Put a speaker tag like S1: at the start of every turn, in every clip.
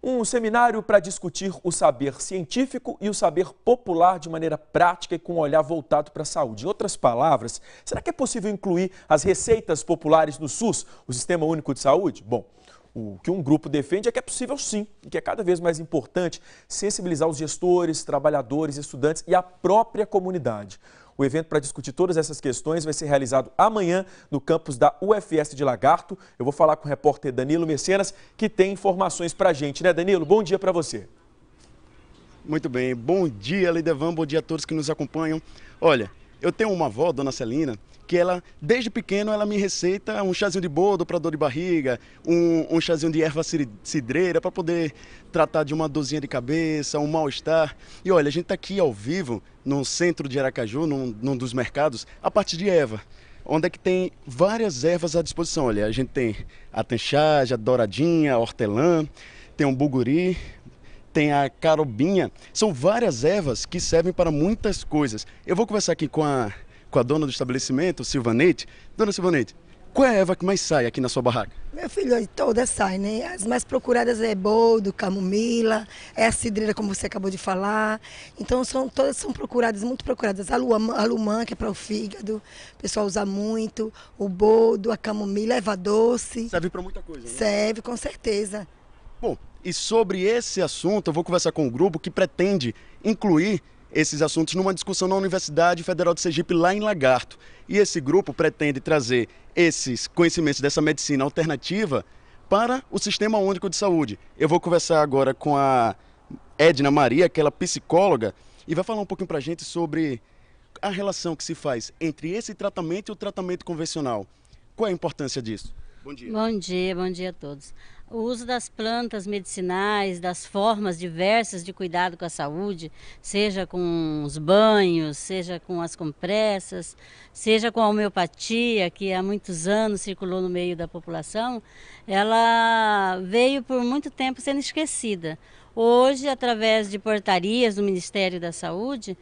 S1: Um seminário para discutir o saber científico e o saber popular de maneira prática e com um olhar voltado para a saúde. Em outras palavras, será que é possível incluir as receitas populares no SUS, o Sistema Único de Saúde? Bom, o que um grupo defende é que é possível sim, e que é cada vez mais importante sensibilizar os gestores, trabalhadores, estudantes e a própria comunidade. O evento para discutir todas essas questões vai ser realizado amanhã no campus da UFS de Lagarto. Eu vou falar com o repórter Danilo Mecenas, que tem informações para a gente, né Danilo? Bom dia para você.
S2: Muito bem, bom dia Lidevan, bom dia a todos que nos acompanham. Olha, eu tenho uma avó, Dona Celina, que ela, desde pequeno, ela me receita um chazinho de boldo para dor de barriga, um, um chazinho de erva cidreira para poder tratar de uma dorzinha de cabeça, um mal-estar. E olha, a gente está aqui ao vivo, no centro de Aracaju, num, num dos mercados, a partir de erva onde é que tem várias ervas à disposição. Olha, a gente tem a tanchaja, a douradinha, a hortelã, tem um buguri, tem a carobinha. São várias ervas que servem para muitas coisas. Eu vou conversar aqui com a com a dona do estabelecimento, Silvanete. Dona Silvanete, qual é a erva que mais sai aqui na sua barraca?
S3: Meu filho, todas saem, né? As mais procuradas é boldo, camomila, é a cidreira, como você acabou de falar. Então, são, todas são procuradas, muito procuradas. A lumã, a lumã que é para o fígado, o pessoal usa muito. O boldo, a camomila, a erva doce. Serve para muita coisa, né? Serve, com certeza.
S2: Bom, e sobre esse assunto, eu vou conversar com o um grupo que pretende incluir esses assuntos numa discussão na Universidade Federal de Sergipe, lá em Lagarto. E esse grupo pretende trazer esses conhecimentos dessa medicina alternativa para o Sistema Único de Saúde. Eu vou conversar agora com a Edna Maria, aquela é psicóloga, e vai falar um pouquinho para a gente sobre a relação que se faz entre esse tratamento e o tratamento convencional. Qual é a importância disso?
S3: Bom dia. Bom dia, bom dia a todos. O uso das plantas medicinais, das formas diversas de cuidado com a saúde, seja com os banhos, seja com as compressas, seja com a homeopatia, que há muitos anos circulou no meio da população, ela veio por muito tempo sendo esquecida. Hoje, através de portarias do Ministério da Saúde,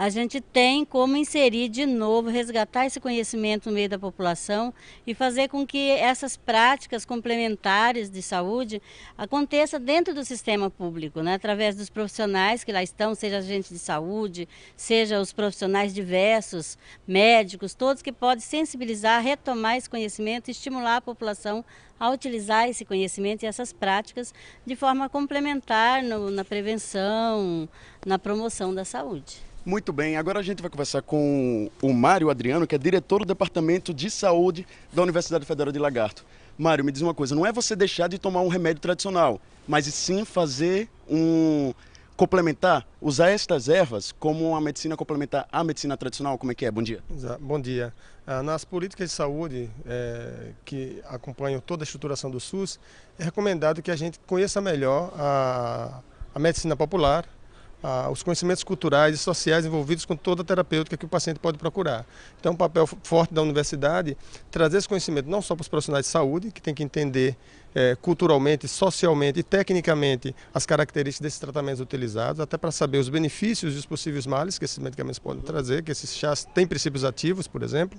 S3: a gente tem como inserir de novo, resgatar esse conhecimento no meio da população e fazer com que essas práticas complementares de saúde aconteça dentro do sistema público, né? através dos profissionais que lá estão, seja agente de saúde, seja os profissionais diversos, médicos, todos que podem sensibilizar, retomar esse conhecimento e estimular a população a utilizar esse conhecimento e essas práticas de forma complementar no, na prevenção, na promoção da saúde.
S2: Muito bem, agora a gente vai conversar com o Mário Adriano, que é diretor do Departamento de Saúde da Universidade Federal de Lagarto. Mário, me diz uma coisa, não é você deixar de tomar um remédio tradicional, mas sim fazer um complementar, usar estas ervas como uma medicina complementar à medicina tradicional, como é que é? Bom dia.
S4: Bom dia. Ah, nas políticas de saúde é, que acompanham toda a estruturação do SUS, é recomendado que a gente conheça melhor a, a medicina popular, ah, os conhecimentos culturais e sociais envolvidos com toda a terapêutica que o paciente pode procurar. Então, o é um papel forte da universidade trazer esse conhecimento não só para os profissionais de saúde, que tem que entender é, culturalmente, socialmente e tecnicamente as características desses tratamentos utilizados, até para saber os benefícios e os possíveis males que esses medicamentos podem trazer, que esses chás têm princípios ativos, por exemplo,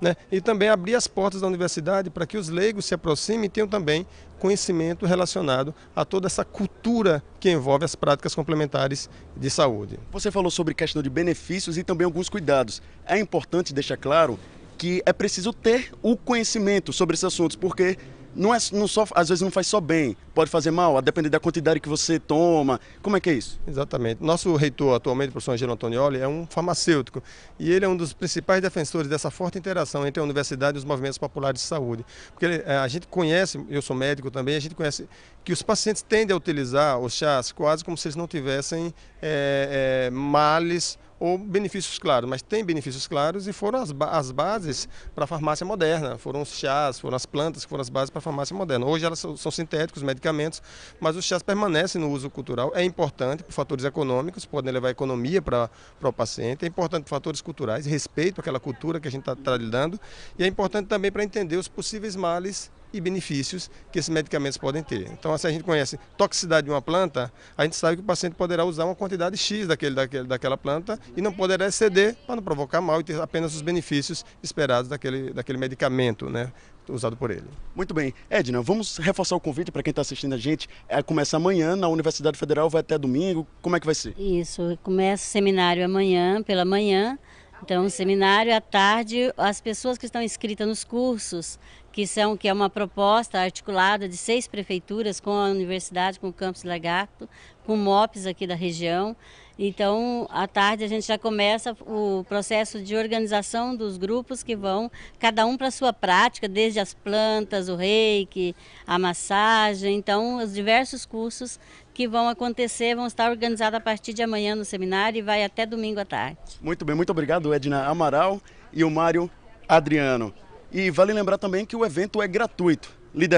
S4: né? e também abrir as portas da universidade para que os leigos se aproximem e tenham também conhecimento relacionado a toda essa cultura que envolve as práticas complementares de saúde.
S2: Você falou sobre questão de benefícios e também alguns cuidados. É importante deixar claro que é preciso ter o conhecimento sobre esses assuntos, porque não é não só às vezes não faz só bem, pode
S4: fazer mal, a depender da quantidade que você toma. Como é que é isso? Exatamente. Nosso reitor atualmente, o professor Angelo Antonioli, é um farmacêutico e ele é um dos principais defensores dessa forte interação entre a universidade e os movimentos populares de saúde. Porque eh, a gente conhece, eu sou médico também, a gente conhece que os pacientes tendem a utilizar os chás quase como se eles não tivessem é, é, males ou benefícios claros, mas tem benefícios claros e foram as, ba as bases para a farmácia moderna, foram os chás, foram as plantas que foram as bases para a farmácia moderna. Hoje elas são, são sintéticos, medicamentos, mas os chás permanecem no uso cultural, é importante por fatores econômicos, podem levar economia para o paciente, é importante por fatores culturais, respeito àquela cultura que a gente está tá lidando, e é importante também para entender os possíveis males e benefícios que esses medicamentos podem ter. Então, se a gente conhece toxicidade de uma planta, a gente sabe que o paciente poderá usar uma quantidade X daquele, daquele daquela planta e não poderá exceder para não provocar mal e ter apenas os benefícios esperados daquele, daquele medicamento, né? usado por ele. Muito bem. Edna, vamos reforçar o convite para quem está assistindo a
S2: gente. É, começa amanhã na Universidade Federal, vai até domingo. Como é que vai ser?
S3: Isso, começa o seminário amanhã, pela manhã. Então, o seminário à tarde, as pessoas que estão inscritas nos cursos que são que é uma proposta articulada de seis prefeituras com a universidade, com o campus Lagarto, com MOPs aqui da região. Então, à tarde a gente já começa o processo de organização dos grupos que vão cada um para sua prática, desde as plantas, o reiki, a massagem, então os diversos cursos que vão acontecer vão estar organizados a partir de amanhã no seminário e vai até domingo à tarde.
S2: Muito bem, muito obrigado Edna Amaral e o Mário Adriano. E vale lembrar também que o evento é gratuito.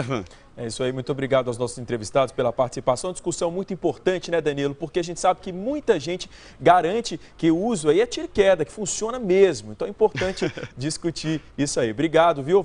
S2: van. É isso aí, muito obrigado aos nossos entrevistados
S1: pela participação. Uma discussão muito importante, né, Danilo? Porque a gente sabe que muita gente garante que o uso aí é tiro queda, que funciona mesmo. Então é importante discutir isso aí. Obrigado, viu?